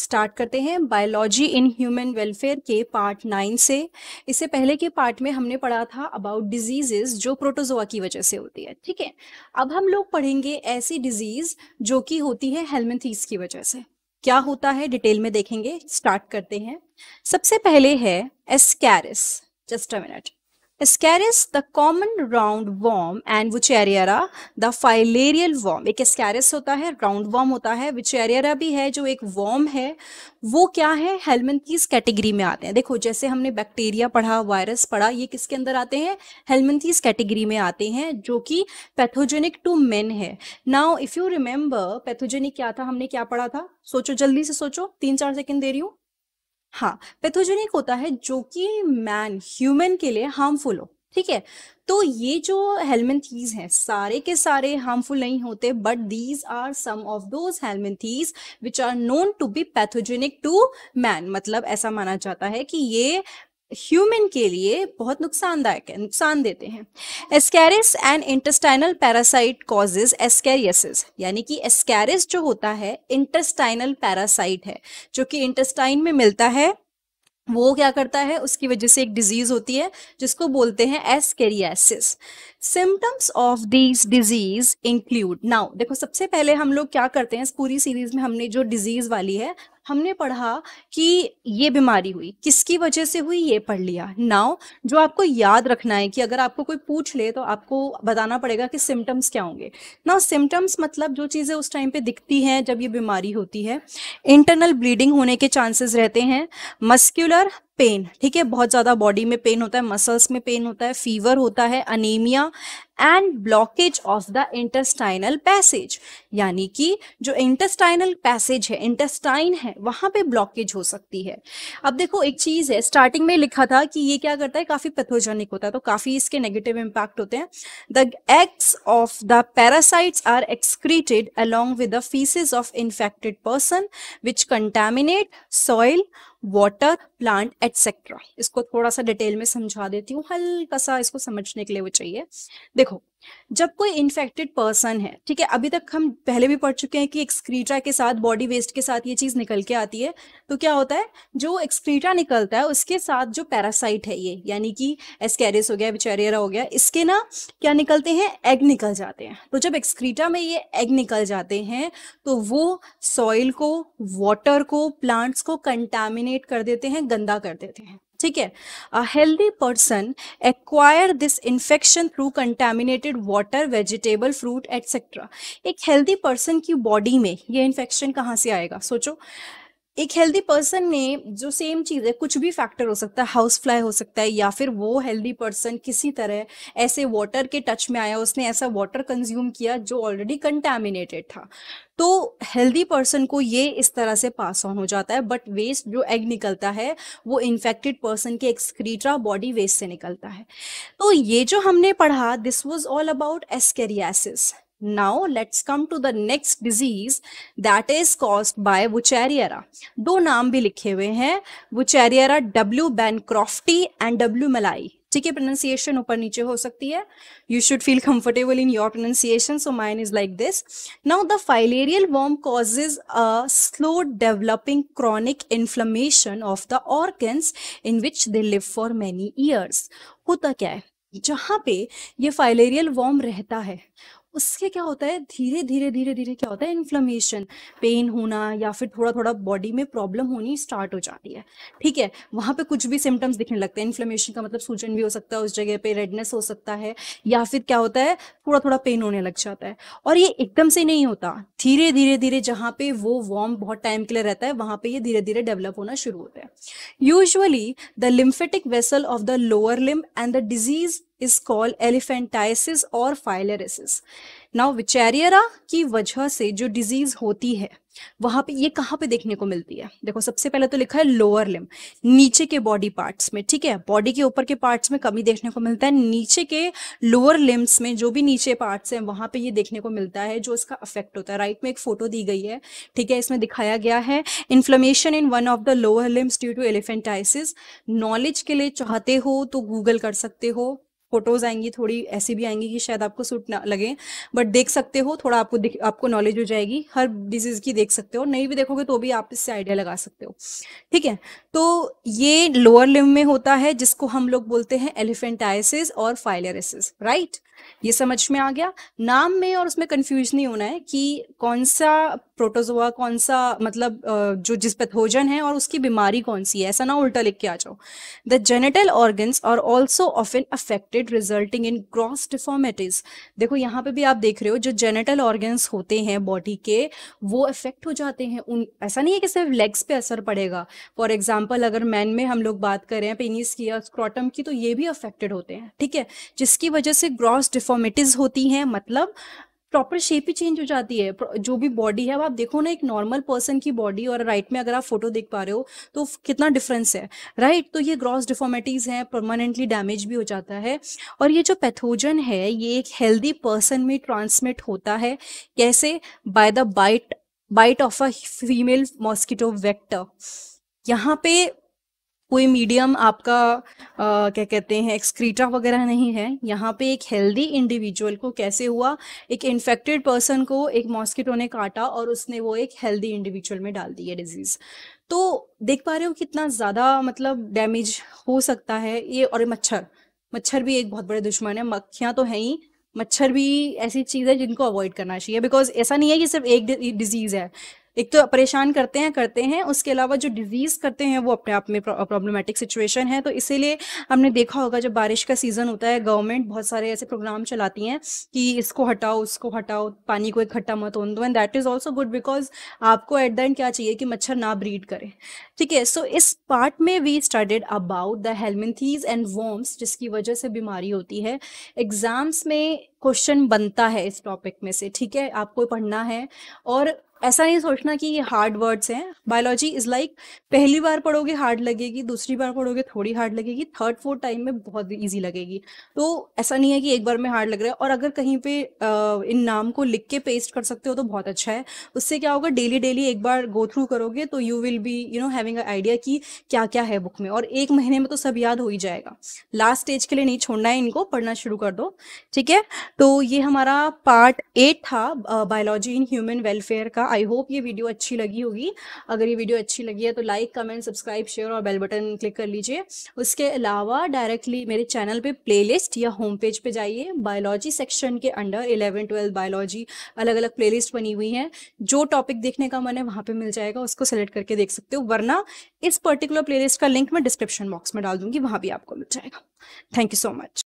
Start करते हैं biology in human welfare के पार्ट नाइन से इससे पहले के पार्ट में हमने पढ़ा था अबाउट डिजीजेस जो प्रोटोजोआ की वजह से होती है ठीक है अब हम लोग पढ़ेंगे ऐसी डिजीज जो कि होती है हेलमेंथीस की वजह से क्या होता है डिटेल में देखेंगे स्टार्ट करते हैं सबसे पहले है Ascaris just a minute Ascaris, the common round worm and Wucheriera, the filarial worm Ascaris होता है राउंड वॉर्म होता है विचेरियरा भी है जो एक वॉर्म है वो क्या है हेलमेंथीज कैटेगरी में आते हैं देखो जैसे हमने बैक्टीरिया पढ़ा वायरस पढ़ा ये किसके अंदर आते हैं हेलमेंथीज कैटेगरी में आते हैं जो कि पैथोजेनिक टू मेन है now if you remember pathogenic क्या था हमने क्या पढ़ा था सोचो जल्दी से सोचो तीन चार सेकेंड दे रही हूँ हाँ पैथोजेनिक होता है जो कि मैन ह्यूमन के लिए हार्मफुल हो ठीक है तो ये जो हेलमेंथीज हैं सारे के सारे हार्मफुल नहीं होते but these are some of those helminths which are known to be pathogenic to man मतलब ऐसा माना जाता है कि ये ह्यूमन के लिए बहुत नुकसानदायक है नुकसान देते हैं Ascaris and intestinal parasite causes ascariasis यानी कि एस्कैरिस जो होता है इंटेस्टाइनल पैरासाइट है जो कि इंटेस्टाइन में मिलता है वो क्या करता है उसकी वजह से एक डिजीज होती है जिसको बोलते हैं ascariasis symptoms of this disease include now देखो सबसे पहले हम लोग क्या करते हैं इस पूरी सीरीज में हमने जो डिजीज वाली है हमने पढ़ा कि ये बीमारी हुई किसकी वजह से हुई ये पढ़ लिया नाउ जो आपको याद रखना है कि अगर आपको कोई पूछ ले तो आपको बताना पड़ेगा कि सिम्टम्स क्या होंगे नाउ सिम्टम्स मतलब जो चीज़ें उस टाइम पे दिखती हैं जब ये बीमारी होती है इंटरनल ब्लीडिंग होने के चांसेस रहते हैं मस्क्यूलर पेन ठीक है बहुत ज़्यादा बॉडी में पेन होता है मसल्स में पेन होता है फीवर होता है anaemia and blockage of the intestinal passage यानी कि जो इंटेस्टाइनल पैसेज है इंटेस्टाइन है वहां पे ब्लॉकेज हो सकती है अब देखो एक चीज़ है स्टार्टिंग में लिखा था कि ये क्या करता है काफ़ी पैथोजेनिक होता है तो काफ़ी इसके नेगेटिव इम्पैक्ट होते हैं the eggs of the parasites are excreted along with the faeces of infected person which contaminate soil water plant etcetera इसको थोड़ा सा डिटेल में समझा देती हूँ हल्का सा इसको समझने के लिए वो चाहिए देखो जब कोई इन्फेक्टेड पर्सन है ठीक है अभी तक हम पहले भी पढ़ चुके हैं कि एक्सक्रीटा के साथ बॉडी वेस्ट के साथ ये चीज निकल के आती है तो क्या होता है जो एक्सक्रीटा निकलता है उसके साथ जो पैरासाइट है ये यानी कि एस्केरिस हो गया बिचेरियरा हो गया इसके ना क्या निकलते हैं एग निकल जाते हैं तो जब एक्सक्रीटा में ये एग निकल जाते हैं तो वो सॉइल को वॉटर को प्लांट्स को कंटेमिनेट कर देते हैं गंदा कर देते हैं ठीक है a healthy person acquire this infection through contaminated water vegetable fruit etcetera एक हेल्दी पर्सन की बॉडी में ये इन्फेक्शन कहाँ से आएगा सोचो एक हेल्दी पर्सन ने जो सेम चीज है कुछ भी फैक्टर हो सकता है हाउस फ्लाई हो सकता है या फिर वो हेल्दी पर्सन किसी तरह ऐसे वाटर के टच में आया उसने ऐसा वाटर कंज्यूम किया जो ऑलरेडी कंटेमिनेटेड था तो हेल्दी पर्सन को ये इस तरह से पास ऑन हो जाता है बट वेस्ट जो एग निकलता है वो इन्फेक्टेड पर्सन के एक्सक्रीट्रा बॉडी वेस्ट से निकलता है तो ये जो हमने पढ़ा this was all about ascariasis Now let's come to the next disease that is caused by wuchereria दो नाम भी लिखे हुए हैं Wucheriera W. Bancrofti and W. Malai. ठीक है प्रोनाउंसिएशन ऊपर नीचे हो सकती है you should feel comfortable in your pronunciation so mine is like this now the filarial worm causes a slow developing chronic inflammation of the organs in which they live for many years होता क्या है जहां पे ये filarial warm रहता है उससे क्या होता है धीरे धीरे धीरे धीरे क्या होता है इन्फ्लमेशन पेन होना या फिर थोड़ा थोड़ा बॉडी में प्रॉब्लम होनी स्टार्ट हो जाती है ठीक है वहां पे कुछ भी सिम्टम्स दिखने लगते हैं इन्फ्लेमेशन का मतलब सूजन भी हो सकता है उस जगह पे रेडनेस हो सकता है या फिर क्या होता है थोड़ा थोड़ा पेन होने लग जाता है और ये एकदम से नहीं होता धीरे धीरे धीरे जहाँ पे वो वॉर्म बहुत टाइम के लिए रहता है वहां पे ये धीरे धीरे डेवलप होना शुरू होता है usually the lymphatic vessel of the lower limb and the disease is called elephantiasis और filariasis. नाउ विचैरियरा की वजह से जो डिजीज होती है वहां पे ये कहाँ पे देखने को मिलती है देखो सबसे पहले तो लिखा है लोअर लिम नीचे के बॉडी पार्ट्स में ठीक है बॉडी के ऊपर के पार्ट्स में कमी देखने को मिलता है नीचे के लोअर लिम्स में जो भी नीचे पार्ट्स हैं वहां पे ये देखने को मिलता है जो इसका अफेक्ट होता है राइट में एक फोटो दी गई है ठीक है इसमें दिखाया गया है inflammation in one of the lower limbs due to elephantiasis knowledge के लिए चाहते हो तो गूगल कर सकते हो फोटोज आएंगी थोड़ी ऐसी भी आएंगी कि शायद आपको सूट ना लगे बट देख सकते हो थोड़ा आपको आपको नॉलेज हो जाएगी हर डिजीज की देख सकते हो नहीं भी देखोगे तो भी आप इससे आइडिया लगा सकते हो ठीक है तो ये लोअर लिम में होता है जिसको हम लोग बोलते हैं एलिफेंटाइसिस और फाइलरिस राइट ये समझ में आ गया नाम में और उसमें कंफ्यूज नहीं होना है कि कौन सा प्रोटोजोआ कौन सा मतलब जो जिस पैथोजन है और उसकी बीमारी कौन सी है ऐसा ना उल्टा लिख के आ जाओ the genital organs are also often affected resulting in gross deformities देखो यहाँ पे भी आप देख रहे हो जो जेनेटल ऑर्गन्स होते हैं बॉडी के वो अफेक्ट हो जाते हैं उन ऐसा नहीं है कि सिर्फ लेग्स पे असर पड़ेगा फॉर एग्जाम्पल अगर मैन में हम लोग बात करें पेनिस की या स्क्रॉटम की तो ये भी अफेक्टेड होते हैं ठीक है जिसकी वजह से ग्रॉस कुछ डिफॉर्मिटीज होती हैं मतलब प्रॉपर शेप ही चेंज हो जाती है जो भी बॉडी है आप देखो ना एक नॉर्मल पर्सन की बॉडी और राइट में अगर आप फोटो देख पा रहे हो तो कितना डिफरेंस है राइट तो ये ग्रॉस डिफॉर्मिटीज हैं परमानेंटली डैमेज भी हो जाता है और ये जो पैथोजन है ये एक हेल्दी पर्सन में ट्रांसमिट होता है कैसे by the bite bite of a female mosquito vector यहाँ पे कोई मीडियम आपका आ, क्या कहते हैं एक्सक्रीटा वगैरह नहीं है यहाँ पे एक हेल्दी इंडिविजुअल को कैसे हुआ एक इन्फेक्टेड पर्सन को एक मॉस्किटो ने काटा और उसने वो एक हेल्दी इंडिविजुअल में डाल दी है डिजीज तो देख पा रहे हो कितना ज्यादा मतलब डैमेज हो सकता है ये और मच्छर मच्छर भी एक बहुत बड़े दुश्मन है मक्खियां तो है ही मच्छर भी ऐसी चीज है जिनको अवॉइड करना चाहिए बिकॉज ऐसा नहीं है कि सिर्फ एक डिजीज है एक तो परेशान करते हैं करते हैं उसके अलावा जो डिजीज करते हैं वो अपने आप में प्रॉब्लमेटिक सिचुएशन है तो इसीलिए हमने देखा होगा जब बारिश का सीजन होता है गवर्नमेंट बहुत सारे ऐसे प्रोग्राम चलाती हैं कि इसको हटाओ उसको हटाओ पानी को इकट्ठा मत होने दो and that is also good because आपको एट द एंड क्या चाहिए कि मच्छर ना ब्रीड करें ठीक है सो इस पार्ट में we studied about the helminths and worms जिसकी वजह से बीमारी होती है एग्जाम्स में क्वेश्चन बनता है इस टॉपिक में से ठीक है आपको पढ़ना है और ऐसा नहीं सोचना कि ये हार्ड वर्ड्स हैं बायोलॉजी इज लाइक पहली बार पढ़ोगे हार्ड लगेगी दूसरी बार पढ़ोगे थोड़ी हार्ड लगेगी थर्ड फोर्थ टाइम में बहुत ईजी लगेगी तो ऐसा नहीं है कि एक बार में हार्ड लग रहा है और अगर कहीं पे इन नाम को लिख के पेस्ट कर सकते हो तो बहुत अच्छा है उससे क्या होगा डेली डेली एक बार गो थ्रू करोगे तो you will be you know having idea कि क्या क्या है बुक में और एक महीने में तो सब याद हो ही जाएगा लास्ट स्टेज के लिए नहीं छोड़ना है इनको पढ़ना शुरू कर दो ठीक है तो ये हमारा पार्ट एट था बायोलॉजी इन ह्यूमन वेलफेयर का आई होप ये वीडियो अच्छी लगी होगी अगर ये वीडियो अच्छी लगी है तो लाइक कमेंट सब्सक्राइब शेयर और बेल बटन क्लिक कर लीजिए उसके अलावा डायरेक्टली मेरे चैनल पे प्लेलिस्ट या होम पेज पे जाइए बायोलॉजी सेक्शन के अंडर इलेवन ट्वेल्थ बायोलॉजी अलग अलग प्लेलिस्ट बनी हुई है जो टॉपिक देखने का मन है वहाँ पर मिल जाएगा उसको सेलेक्ट करके देख सकते हो वरना इस पर्टिकुलर प्लेलिस्ट का लिंक मैं डिस्क्रिप्शन बॉक्स में डाल दूंगी वहाँ भी आपको मिल जाएगा थैंक यू सो मच